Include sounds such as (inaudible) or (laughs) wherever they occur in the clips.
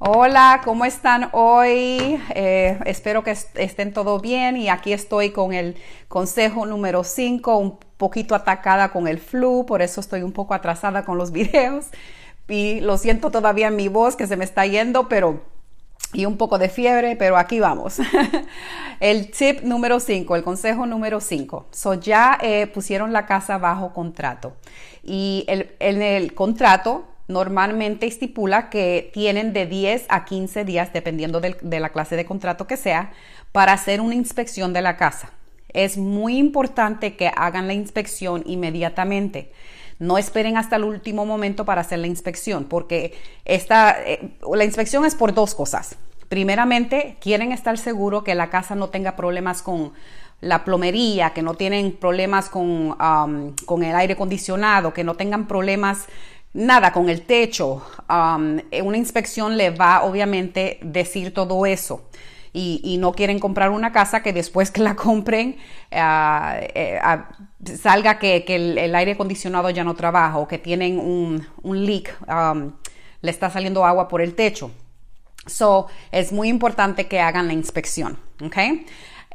Hola, ¿cómo están hoy? Eh, espero que estén todo bien y aquí estoy con el consejo número 5, un poquito atacada con el flu, por eso estoy un poco atrasada con los (laughs) videos y lo siento todavía en mi voz que se me está yendo, pero y un poco de fiebre, pero aquí vamos. (laughs) el tip número 5, el consejo número 5. So ya eh, pusieron la casa bajo contrato y en el contrato normalmente estipula que tienen de 10 a 15 días, dependiendo de, la clase de contrato que sea, para hacer una inspección de la casa. Es muy importante que hagan la inspección inmediatamente. No esperen hasta el último momento para hacer la inspección, porque esta, eh, la inspección es por dos cosas. Primeramente, quieren estar seguros que la casa no tenga problemas con la plomería, que no tienen problemas con, con el aire acondicionado, que no tengan problemas nada, con el techo. Um, eh, una inspección le va obviamente decir todo eso. Y, no quieren comprar una casa que después que la compren ah, eh, ah, salga que, el, aire acondicionado ya no trabaja o que tienen un, leak, um, le está saliendo agua por el techo. So, es muy importante que hagan la inspección,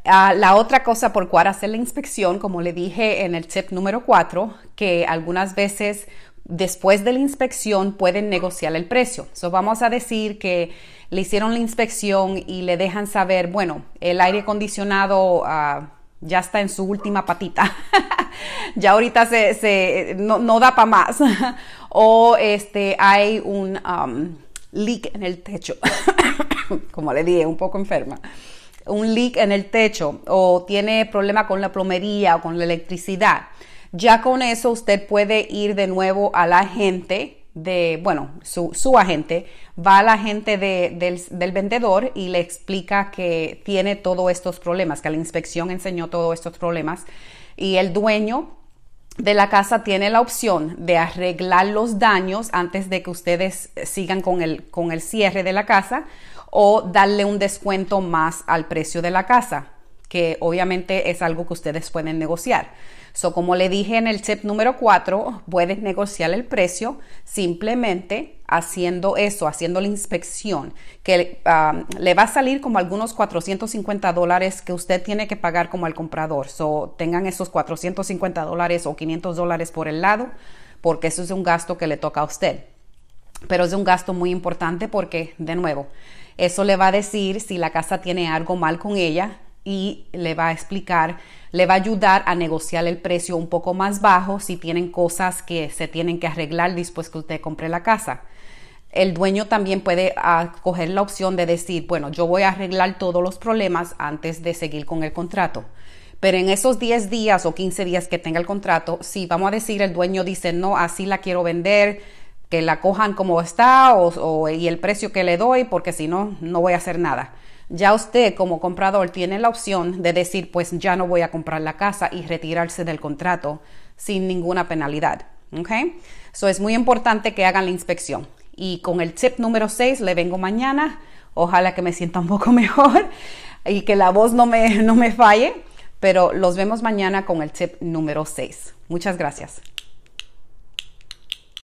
ah, la otra cosa por cual hacer la inspección, como le dije en el tip número 4, que algunas veces después de la inspección pueden negociar el precio. So, vamos a decir que le hicieron la inspección y le dejan saber, bueno, el aire acondicionado ah, ya está en su última patita. (laughs) ya ahorita se, no, da para más. (laughs) o este hay un um, leak en el techo. (coughs) Como le dije, un poco enferma un leak en el techo o tiene problema con la plomería o con la electricidad. Ya con eso usted puede ir de nuevo a la gente de, bueno, su, agente, va la agente de, del, vendedor y le explica que tiene todos estos problemas, que la inspección enseñó todos estos problemas y el dueño de la casa tiene la opción de arreglar los daños antes de que ustedes sigan con el, con el cierre de la casa o darle un descuento más al precio de la casa que obviamente es algo que ustedes pueden negociar. So, como le dije en el set número 4, puedes negociar el precio simplemente haciendo eso, haciendo la inspección, que um, le va a salir como algunos 450 dólares que usted tiene que pagar como el comprador. So, tengan esos 450 dólares o 500 dólares por el lado, porque eso es un gasto que le toca a usted. Pero es un gasto muy importante porque, de nuevo, eso le va a decir si la casa tiene algo mal con ella, y le va a explicar, le va a ayudar a negociar el precio un poco más bajo si tienen cosas que se tienen que arreglar después que usted compre la casa. El dueño también puede ah, coger la opción de decir, bueno, yo voy a arreglar todos los problemas antes de seguir con el contrato. Pero en esos 10 días o 15 días que tenga el contrato, si vamos a decir el dueño dice, no, así la quiero vender, que la cojan como está o, o, y el precio que le doy, porque si no, no voy a hacer nada ya usted como comprador tiene la opción de decir pues ya no voy a comprar la casa y retirarse del contrato sin ninguna penalidad. ¿Ok? So es muy importante que hagan la inspección. Y con el tip número 6 le vengo mañana. Ojalá que me sienta un poco (laughs) mejor y que la voz no me, no me falle. Pero los vemos mañana con el tip número 6. Muchas gracias.